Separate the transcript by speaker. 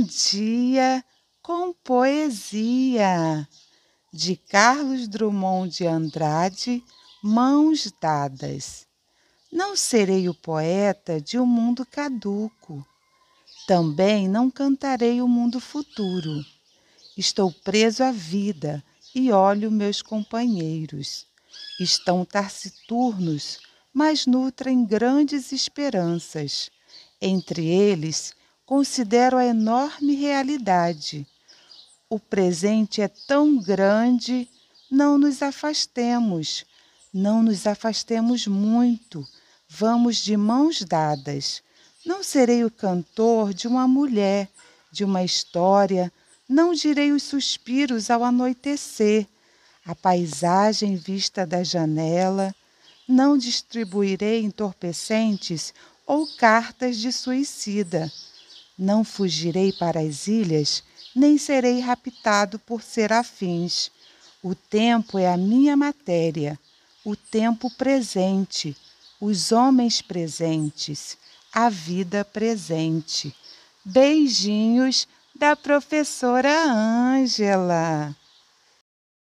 Speaker 1: Um dia com poesia de Carlos Drummond de Andrade, Mãos Dadas. Não serei o poeta de um mundo caduco. Também não cantarei o mundo futuro. Estou preso à vida e olho meus companheiros. Estão taciturnos, mas nutrem grandes esperanças. Entre eles, considero a enorme realidade. O presente é tão grande, não nos afastemos, não nos afastemos muito, vamos de mãos dadas. Não serei o cantor de uma mulher, de uma história, não direi os suspiros ao anoitecer, a paisagem vista da janela, não distribuirei entorpecentes ou cartas de suicida. Não fugirei para as ilhas, nem serei raptado por serafins. O tempo é a minha matéria, o tempo presente, os homens presentes, a vida presente. Beijinhos da professora Ângela.